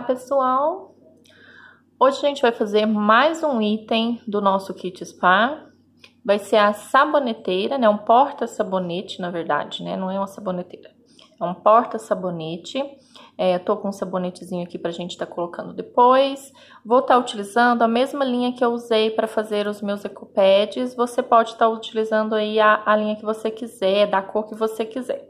Olá, pessoal! Hoje a gente vai fazer mais um item do nosso kit spa. Vai ser a saboneteira, né? Um porta-sabonete, na verdade, né? Não é uma saboneteira. É um porta-sabonete. É, eu tô com um sabonetezinho aqui pra gente tá colocando depois. Vou estar tá utilizando a mesma linha que eu usei para fazer os meus ecopads. Você pode estar tá utilizando aí a, a linha que você quiser, da cor que você quiser.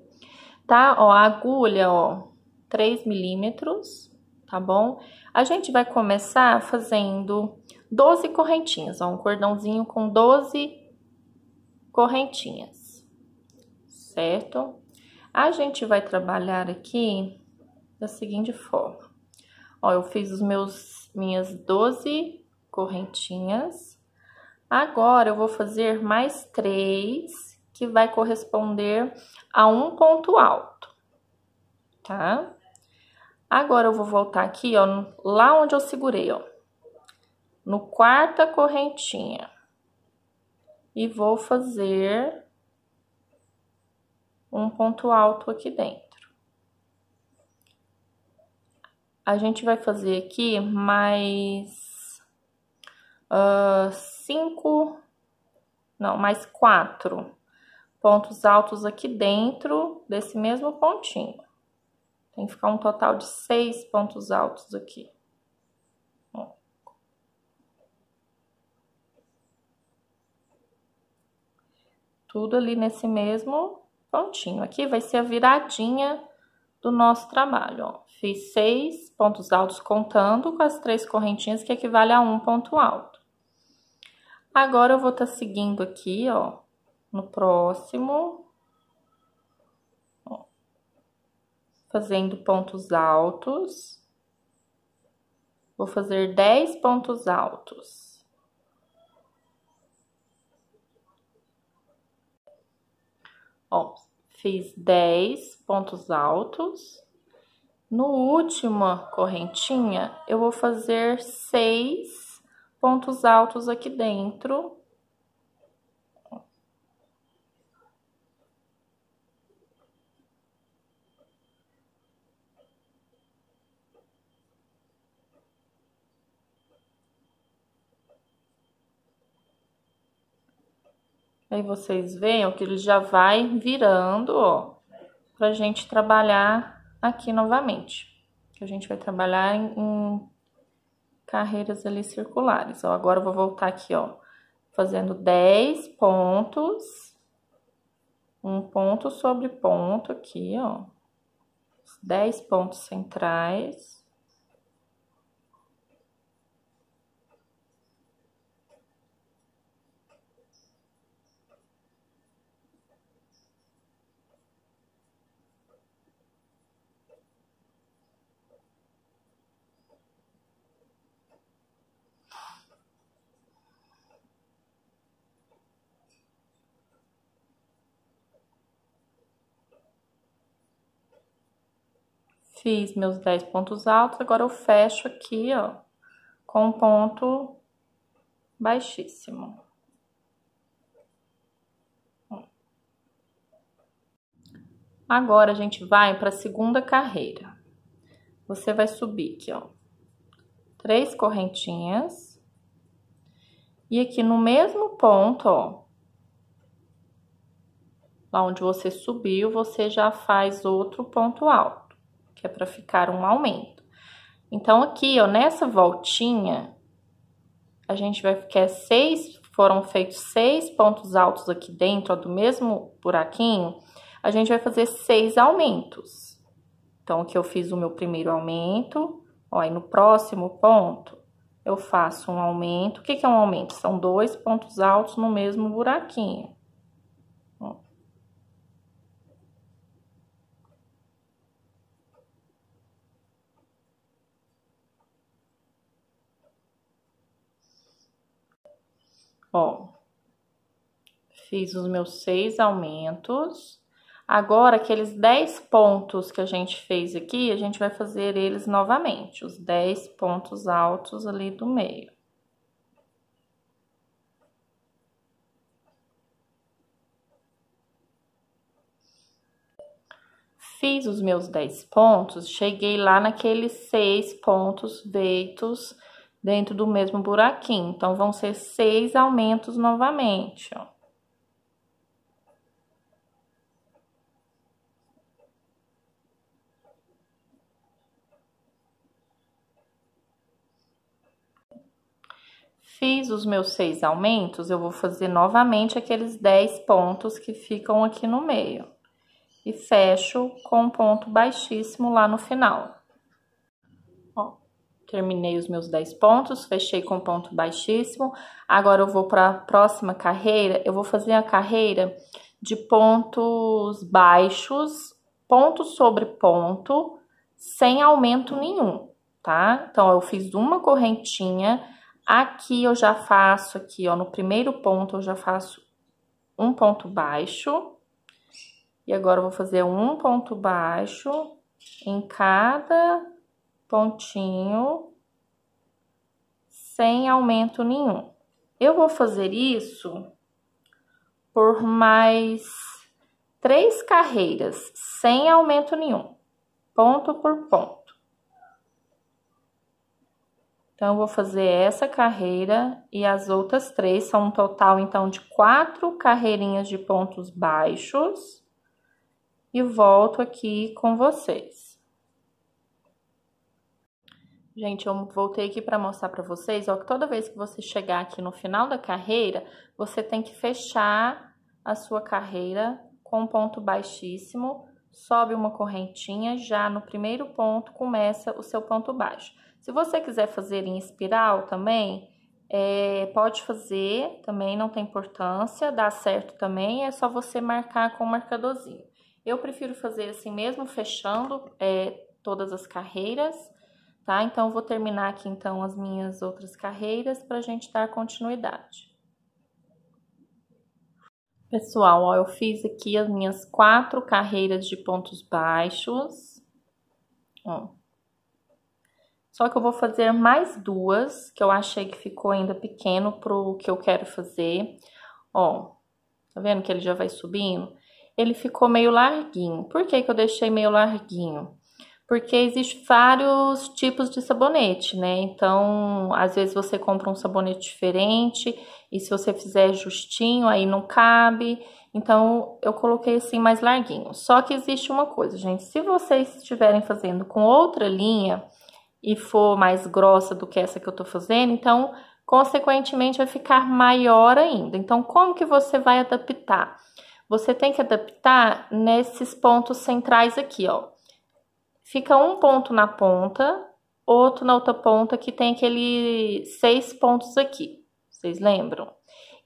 Tá? Ó, a agulha, ó, 3 milímetros tá bom? A gente vai começar fazendo 12 correntinhas, ó, um cordãozinho com 12 correntinhas, certo? A gente vai trabalhar aqui da seguinte forma. Ó, eu fiz os meus, minhas 12 correntinhas. Agora, eu vou fazer mais três, que vai corresponder a um ponto alto, tá? Agora eu vou voltar aqui, ó, lá onde eu segurei, ó. No quarta correntinha. E vou fazer um ponto alto aqui dentro. A gente vai fazer aqui mais uh, cinco, não, mais quatro pontos altos aqui dentro desse mesmo pontinho. Tem que ficar um total de seis pontos altos aqui. Tudo ali nesse mesmo pontinho. Aqui vai ser a viradinha do nosso trabalho, ó. Fiz seis pontos altos contando com as três correntinhas, que equivale a um ponto alto. Agora, eu vou estar tá seguindo aqui, ó, no próximo, fazendo pontos altos. Vou fazer 10 pontos altos. Ó, fiz 10 pontos altos. No última correntinha, eu vou fazer 6 pontos altos aqui dentro Aí vocês vejam é que ele já vai virando, ó, pra gente trabalhar aqui novamente. Que a gente vai trabalhar em, em carreiras ali circulares. Ó, agora eu vou voltar aqui, ó, fazendo 10 pontos, um ponto sobre ponto aqui, ó, 10 pontos centrais. Fiz meus 10 pontos altos, agora eu fecho aqui, ó, com um ponto baixíssimo. Agora, a gente vai para a segunda carreira. Você vai subir aqui, ó, três correntinhas. E aqui no mesmo ponto, ó, lá onde você subiu, você já faz outro ponto alto que é para ficar um aumento. Então, aqui, ó, nessa voltinha, a gente vai ficar é seis, foram feitos seis pontos altos aqui dentro, ó, do mesmo buraquinho, a gente vai fazer seis aumentos. Então, aqui eu fiz o meu primeiro aumento, ó, e no próximo ponto, eu faço um aumento. O que, que é um aumento? São dois pontos altos no mesmo buraquinho. Ó, fiz os meus seis aumentos. Agora, aqueles dez pontos que a gente fez aqui, a gente vai fazer eles novamente, os dez pontos altos ali do meio. Fiz os meus 10 pontos, cheguei lá naqueles seis pontos feitos dentro do mesmo buraquinho. Então, vão ser seis aumentos novamente, ó. Fiz os meus seis aumentos, eu vou fazer novamente aqueles dez pontos que ficam aqui no meio. E fecho com um ponto baixíssimo lá no final terminei os meus 10 pontos, fechei com ponto baixíssimo. Agora eu vou para a próxima carreira, eu vou fazer a carreira de pontos baixos, ponto sobre ponto, sem aumento nenhum, tá? Então, eu fiz uma correntinha, aqui eu já faço aqui, ó, no primeiro ponto eu já faço um ponto baixo, e agora eu vou fazer um ponto baixo em cada pontinho, sem aumento nenhum. Eu vou fazer isso por mais três carreiras, sem aumento nenhum, ponto por ponto. Então, eu vou fazer essa carreira e as outras três, são um total, então, de quatro carreirinhas de pontos baixos. E volto aqui com vocês. Gente, eu voltei aqui para mostrar para vocês, ó, que toda vez que você chegar aqui no final da carreira, você tem que fechar a sua carreira com um ponto baixíssimo, sobe uma correntinha, já no primeiro ponto começa o seu ponto baixo. Se você quiser fazer em espiral também, é, pode fazer, também não tem importância, dá certo também, é só você marcar com o marcadorzinho. Eu prefiro fazer assim mesmo, fechando é, todas as carreiras, tá? Então, vou terminar aqui então as minhas outras carreiras para a gente dar continuidade. Pessoal, ó, eu fiz aqui as minhas quatro carreiras de pontos baixos. Ó. Só que eu vou fazer mais duas, que eu achei que ficou ainda pequeno pro que eu quero fazer. Ó, tá vendo que ele já vai subindo? Ele ficou meio larguinho. Por que que eu deixei meio larguinho? porque existe vários tipos de sabonete, né? Então, às vezes você compra um sabonete diferente e se você fizer justinho, aí não cabe. Então, eu coloquei assim mais larguinho. Só que existe uma coisa, gente. Se vocês estiverem fazendo com outra linha e for mais grossa do que essa que eu tô fazendo, então, consequentemente, vai ficar maior ainda. Então, como que você vai adaptar? Você tem que adaptar nesses pontos centrais aqui, ó fica um ponto na ponta, outro na outra ponta que tem aquele seis pontos aqui. Vocês lembram?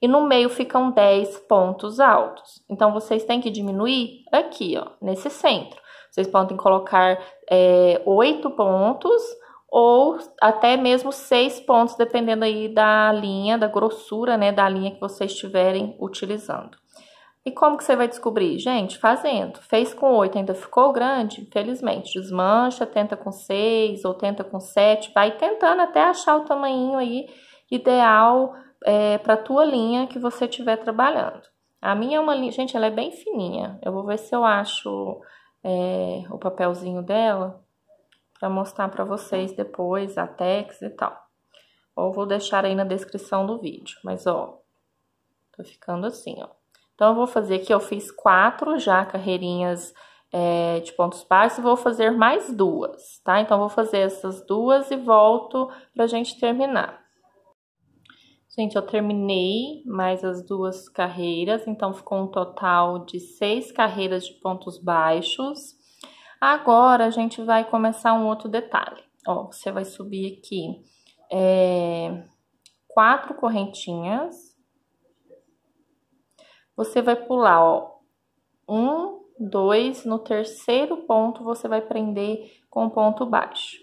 E no meio ficam dez pontos altos. Então, vocês têm que diminuir aqui, ó, nesse centro. Vocês podem colocar é, pontos ou até mesmo seis pontos, dependendo aí da linha, da grossura, né, da linha que vocês estiverem utilizando. E como que você vai descobrir? Gente, fazendo. Fez com oito ainda ficou grande? Felizmente, desmancha, tenta com seis ou tenta com sete. vai tentando até achar o tamanho aí ideal é, para a tua linha que você estiver trabalhando. A minha é uma linha, gente, ela é bem fininha. Eu vou ver se eu acho é, o papelzinho dela para mostrar para vocês depois a tex e tal. Ou vou deixar aí na descrição do vídeo, mas ó, tô ficando assim, ó. Então, eu vou fazer aqui, eu fiz quatro já carreirinhas é, de pontos baixos, vou fazer mais duas, tá? Então, vou fazer essas duas e volto pra gente terminar. Gente, eu terminei mais as duas carreiras, então ficou um total de seis carreiras de pontos baixos. Agora, a gente vai começar um outro detalhe. Ó, você vai subir aqui é, quatro correntinhas, você vai pular, ó, um, dois, no terceiro ponto você vai prender com ponto baixo.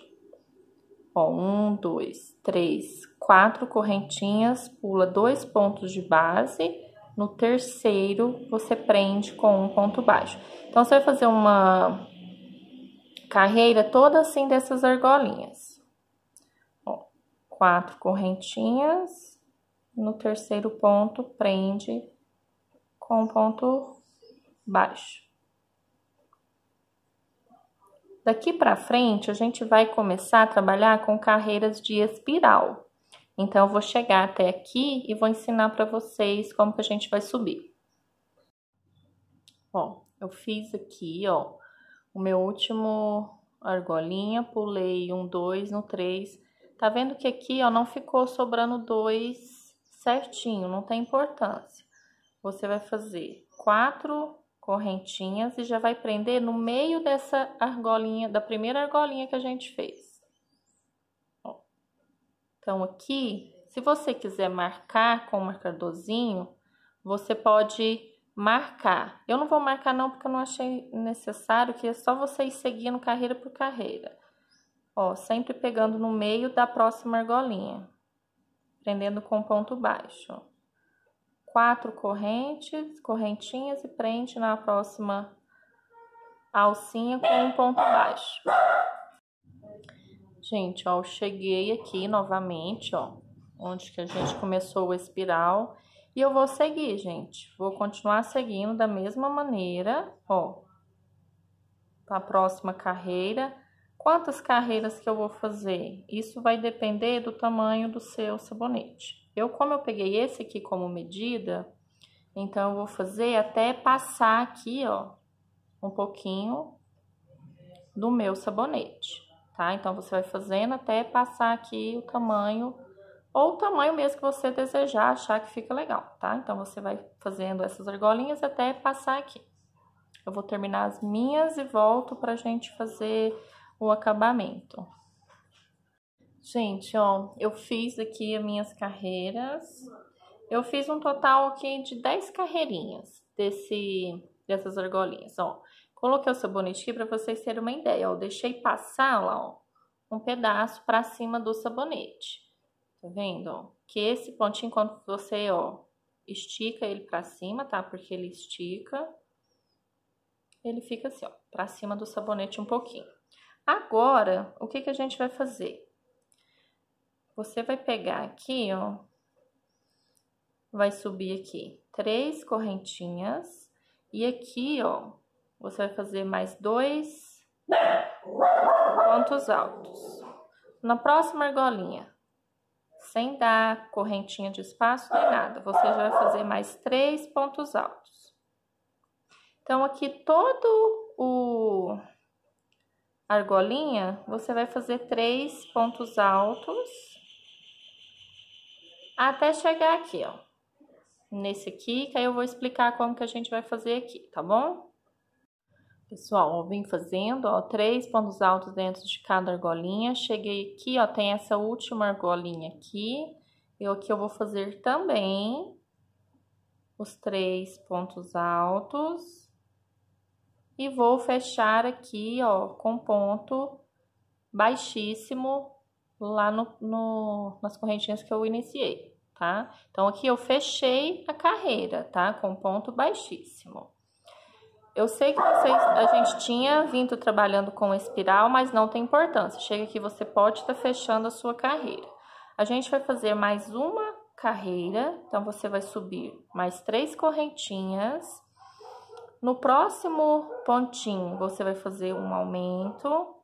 Ó, um, dois, três, quatro correntinhas, pula dois pontos de base, no terceiro você prende com um ponto baixo. Então, você vai fazer uma carreira toda assim dessas argolinhas. Ó, quatro correntinhas, no terceiro ponto prende com um ponto baixo. Daqui para frente, a gente vai começar a trabalhar com carreiras de espiral. Então, eu vou chegar até aqui e vou ensinar para vocês como que a gente vai subir. Bom, eu fiz aqui, ó, o meu último argolinha, pulei um dois, no três. Tá vendo que aqui, ó, não ficou sobrando dois certinho, não tem importância você vai fazer quatro correntinhas e já vai prender no meio dessa argolinha, da primeira argolinha que a gente fez. Ó. Então, aqui, se você quiser marcar com o um marcadorzinho, você pode marcar. Eu não vou marcar não, porque eu não achei necessário, que é só você ir seguindo carreira por carreira. Ó, sempre pegando no meio da próxima argolinha, prendendo com ponto baixo, quatro correntes, correntinhas e prende na próxima alcinha com um ponto baixo. Gente, ó, eu cheguei aqui novamente, ó, onde que a gente começou o espiral. E eu vou seguir, gente. Vou continuar seguindo da mesma maneira, ó. a próxima carreira. Quantas carreiras que eu vou fazer? Isso vai depender do tamanho do seu sabonete. Eu, como eu peguei esse aqui como medida, então eu vou fazer até passar aqui, ó, um pouquinho do meu sabonete, tá? Então, você vai fazendo até passar aqui o tamanho, ou o tamanho mesmo que você desejar, achar que fica legal, tá? Então, você vai fazendo essas argolinhas até passar aqui. Eu vou terminar as minhas e volto pra gente fazer o acabamento. Gente, ó, eu fiz aqui as minhas carreiras. Eu fiz um total aqui de 10 carreirinhas desse, dessas argolinhas, ó. Coloquei o sabonete aqui para vocês terem uma ideia, ó. deixei passar lá, ó, um pedaço para cima do sabonete. Tá vendo, ó? Que esse pontinho, quando você, ó, estica ele para cima, tá? Porque ele estica, ele fica assim, ó, para cima do sabonete um pouquinho. Agora, o que que a gente vai fazer? Você vai pegar aqui, ó, vai subir aqui três correntinhas e aqui, ó, você vai fazer mais dois pontos altos. Na próxima argolinha, sem dar correntinha de espaço nem nada, você já vai fazer mais três pontos altos. Então, aqui todo o argolinha, você vai fazer três pontos altos até chegar aqui, ó. Nesse aqui, que aí eu vou explicar como que a gente vai fazer aqui, tá bom? Pessoal, eu vim fazendo, ó, três pontos altos dentro de cada argolinha. Cheguei aqui, ó, tem essa última argolinha aqui. Eu aqui eu vou fazer também os três pontos altos. E vou fechar aqui, ó, com ponto baixíssimo lá no, no, nas correntinhas que eu iniciei, tá? Então, aqui eu fechei a carreira, tá? Com ponto baixíssimo. Eu sei que vocês, a gente tinha vindo trabalhando com espiral, mas não tem importância. Chega aqui, você pode estar tá fechando a sua carreira. A gente vai fazer mais uma carreira, então você vai subir mais três correntinhas. No próximo pontinho, você vai fazer um aumento.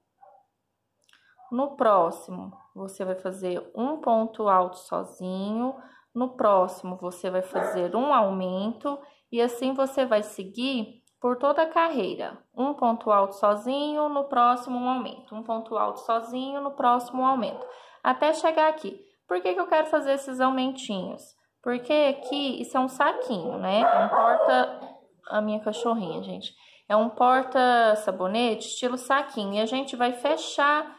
No próximo, você vai fazer um ponto alto sozinho, no próximo você vai fazer um aumento e assim você vai seguir por toda a carreira. Um ponto alto sozinho, no próximo um aumento, um ponto alto sozinho, no próximo um aumento, até chegar aqui. Por que, que eu quero fazer esses aumentinhos? Porque aqui isso é um saquinho, né? É um porta a minha cachorrinha, gente. É um porta sabonete estilo saquinho e a gente vai fechar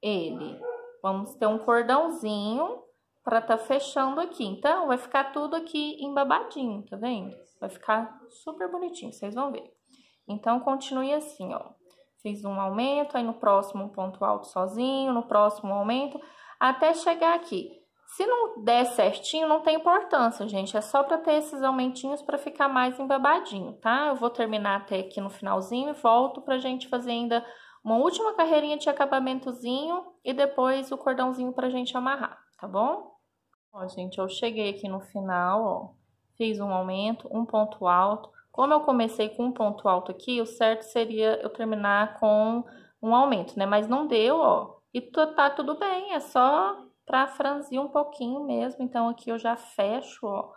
ele Vamos ter um cordãozinho para tá fechando aqui. Então, vai ficar tudo aqui embabadinho, tá vendo? Vai ficar super bonitinho, vocês vão ver. Então, continue assim, ó. Fiz um aumento, aí no próximo um ponto alto sozinho, no próximo um aumento, até chegar aqui. Se não der certinho, não tem importância, gente. É só para ter esses aumentinhos para ficar mais embabadinho, tá? Eu vou terminar até aqui no finalzinho e volto pra gente fazer ainda uma última carreirinha de acabamentozinho e depois o cordãozinho pra gente amarrar, tá bom? Ó, gente, eu cheguei aqui no final, ó. Fiz um aumento, um ponto alto. Como eu comecei com um ponto alto aqui, o certo seria eu terminar com um aumento, né? Mas não deu, ó. E tá tudo bem, é só pra franzir um pouquinho mesmo. Então, aqui eu já fecho, ó,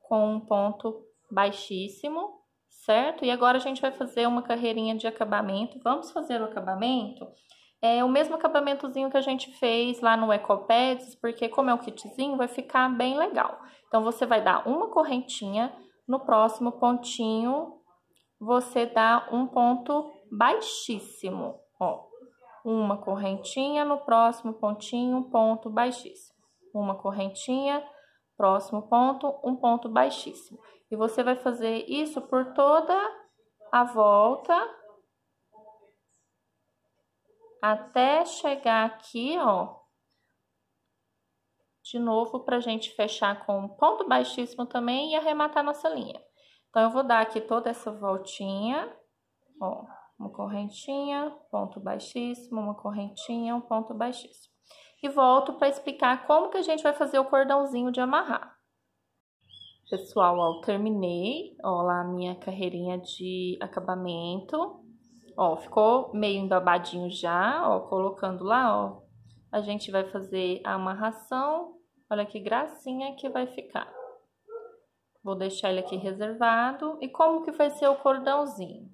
com um ponto baixíssimo certo? E agora a gente vai fazer uma carreirinha de acabamento. Vamos fazer o acabamento? É o mesmo acabamentozinho que a gente fez lá no Ecopads, porque como é um kitzinho, vai ficar bem legal. Então, você vai dar uma correntinha, no próximo pontinho, você dá um ponto baixíssimo, ó. Uma correntinha, no próximo pontinho, um ponto baixíssimo. Uma correntinha, próximo ponto, um ponto baixíssimo. E você vai fazer isso por toda a volta até chegar aqui, ó. De novo, pra gente fechar com um ponto baixíssimo também e arrematar nossa linha. Então, eu vou dar aqui toda essa voltinha, ó, uma correntinha, ponto baixíssimo, uma correntinha, um ponto baixíssimo. E volto para explicar como que a gente vai fazer o cordãozinho de amarrar. Pessoal, ó, terminei, ó, lá a minha carreirinha de acabamento. Ó, ficou meio embabadinho já, ó, colocando lá, ó. A gente vai fazer a amarração. Olha que gracinha que vai ficar. Vou deixar ele aqui reservado. E como que vai ser o cordãozinho?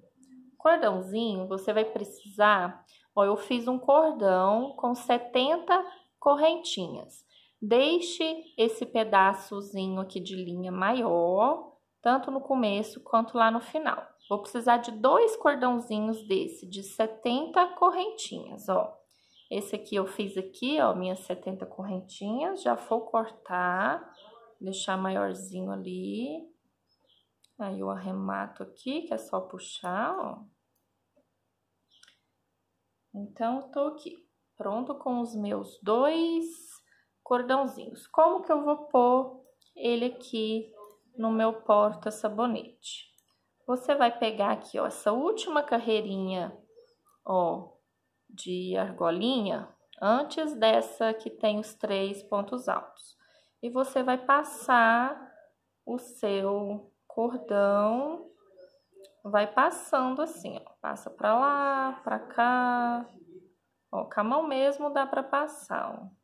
Cordãozinho, você vai precisar... Ó, eu fiz um cordão com 70 correntinhas. Deixe esse pedaçozinho aqui de linha maior, tanto no começo quanto lá no final. Vou precisar de dois cordãozinhos desse, de 70 correntinhas, ó. Esse aqui eu fiz aqui, ó, minhas 70 correntinhas, já vou cortar, deixar maiorzinho ali. Aí eu arremato aqui, que é só puxar, ó. Então, tô aqui, pronto com os meus dois cordãozinhos. Como que eu vou pôr ele aqui no meu porta-sabonete? Você vai pegar aqui, ó, essa última carreirinha, ó, de argolinha, antes dessa que tem os três pontos altos. E você vai passar o seu cordão, vai passando assim, ó, passa pra lá, pra cá, ó, com a mão mesmo dá pra passar, ó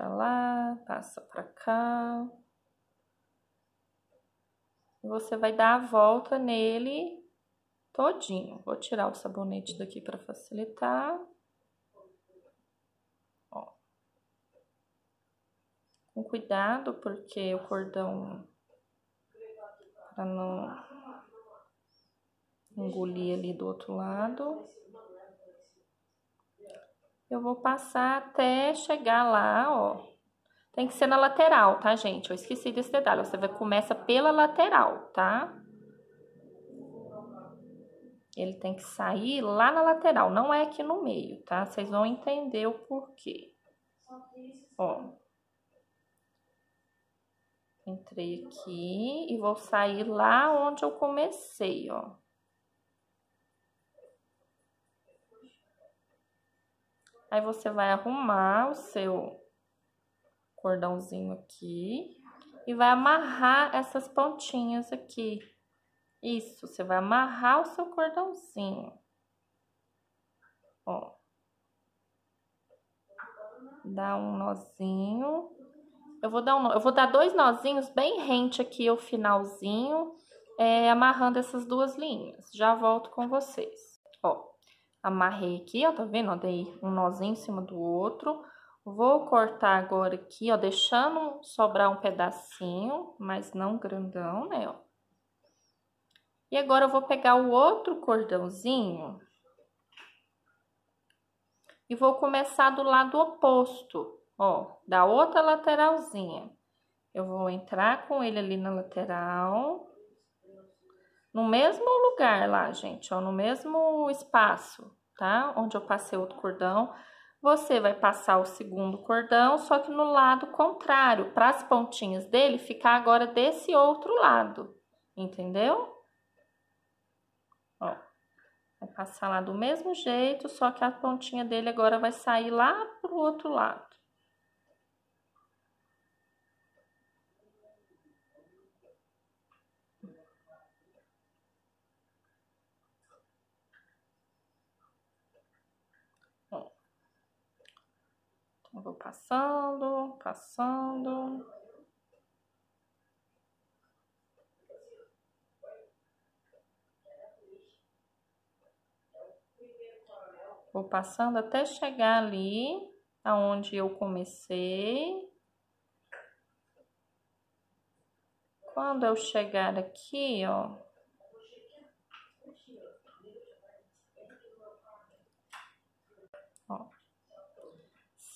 para lá, passa para cá. Você vai dar a volta nele todinho. Vou tirar o sabonete daqui para facilitar. Ó. Com cuidado, porque o cordão para não engolir ali do outro lado eu vou passar até chegar lá, ó. Tem que ser na lateral, tá, gente? Eu esqueci desse detalhe. Você vai, começa pela lateral, tá? Ele tem que sair lá na lateral, não é aqui no meio, tá? Vocês vão entender o porquê. Ó. Entrei aqui e vou sair lá onde eu comecei, ó. Aí você vai arrumar o seu cordãozinho aqui e vai amarrar essas pontinhas aqui. Isso, você vai amarrar o seu cordãozinho. Ó. Dá um nozinho. Eu vou dar um, eu vou dar dois nozinhos bem rente aqui ao finalzinho, é, amarrando essas duas linhas. Já volto com vocês. Ó amarrei aqui, ó, tá vendo? Ó, dei um nozinho em cima do outro. Vou cortar agora aqui, ó, deixando sobrar um pedacinho, mas não grandão, né, ó. E agora eu vou pegar o outro cordãozinho e vou começar do lado oposto, ó, da outra lateralzinha. Eu vou entrar com ele ali na lateral, no mesmo lugar lá, gente, ó, no mesmo espaço, tá? Onde eu passei o cordão, você vai passar o segundo cordão, só que no lado contrário, para as pontinhas dele ficar agora desse outro lado, entendeu? Ó, vai passar lá do mesmo jeito, só que a pontinha dele agora vai sair lá pro outro lado. Eu vou passando, passando. Vou passando até chegar ali aonde eu comecei. Quando eu chegar aqui, ó,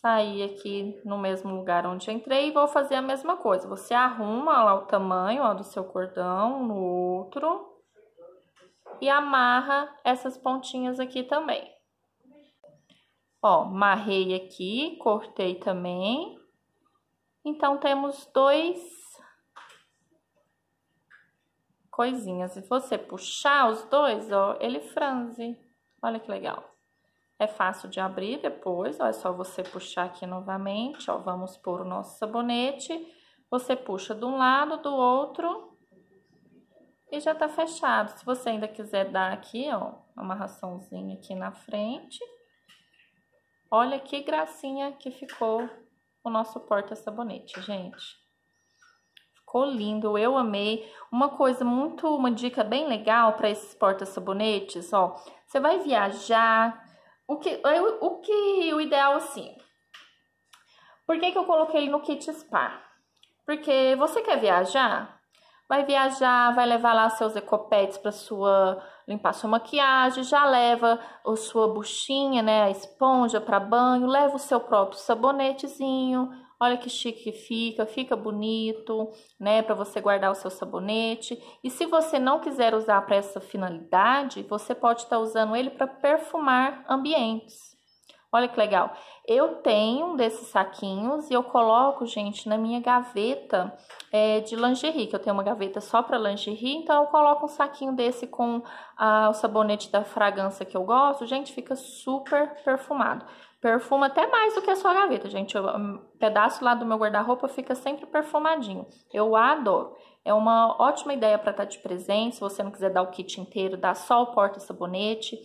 sair aqui no mesmo lugar onde entrei e vou fazer a mesma coisa. Você arruma lá o tamanho ó, do seu cordão no outro e amarra essas pontinhas aqui também. Ó, marrei aqui, cortei também. Então, temos dois coisinhas. Se você puxar os dois, ó, ele franze. Olha que legal. É fácil de abrir depois, ó, é só você puxar aqui novamente, ó, vamos pôr o nosso sabonete. Você puxa de um lado, do outro e já tá fechado. Se você ainda quiser dar aqui, ó, uma amarraçãozinha aqui na frente. Olha que gracinha que ficou o nosso porta-sabonete, gente. Ficou lindo, eu amei. Uma coisa muito, uma dica bem legal para esses porta-sabonetes, ó. Você vai viajar, o que, eu, o que o ideal assim? Por que, que eu coloquei no kit spa? Porque você quer viajar? Vai viajar, vai levar lá seus ecopets para sua limpar sua maquiagem, já leva a sua buchinha, né, a esponja para banho, leva o seu próprio sabonetezinho, Olha que chique que fica, fica bonito, né, para você guardar o seu sabonete. E se você não quiser usar para essa finalidade, você pode estar tá usando ele para perfumar ambientes. Olha que legal. Eu tenho um desses saquinhos e eu coloco, gente, na minha gaveta é, de lingerie, que eu tenho uma gaveta só para lingerie, então eu coloco um saquinho desse com ah, o sabonete da fragrância que eu gosto. Gente, fica super perfumado. Perfuma até mais do que a sua gaveta, gente. O um pedaço lá do meu guarda-roupa fica sempre perfumadinho. Eu adoro. É uma ótima ideia para estar tá de presente. Se você não quiser dar o kit inteiro, dá só o porta-sabonete.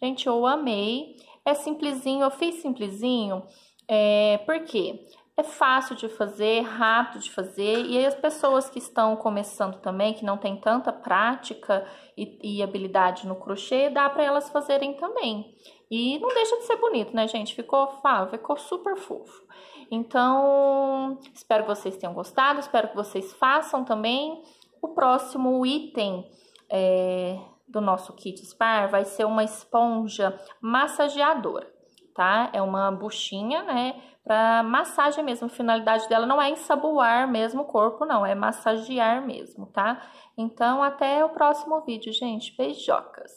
Gente, eu amei. É simplesinho, eu fiz simplesinho. É, por quê? é fácil de fazer, é rápido de fazer, e aí as pessoas que estão começando também, que não tem tanta prática e, e habilidade no crochê, dá para elas fazerem também. E não deixa de ser bonito, né, gente? Ficou, fala, ficou super fofo. Então, espero que vocês tenham gostado, espero que vocês façam também. O próximo item é, do nosso kit Spar vai ser uma esponja massageadora tá? É uma buchinha, né? Para massagem mesmo. A finalidade dela não é ensaboar mesmo o corpo, não. É massagear mesmo, tá? Então, até o próximo vídeo, gente. Beijocas!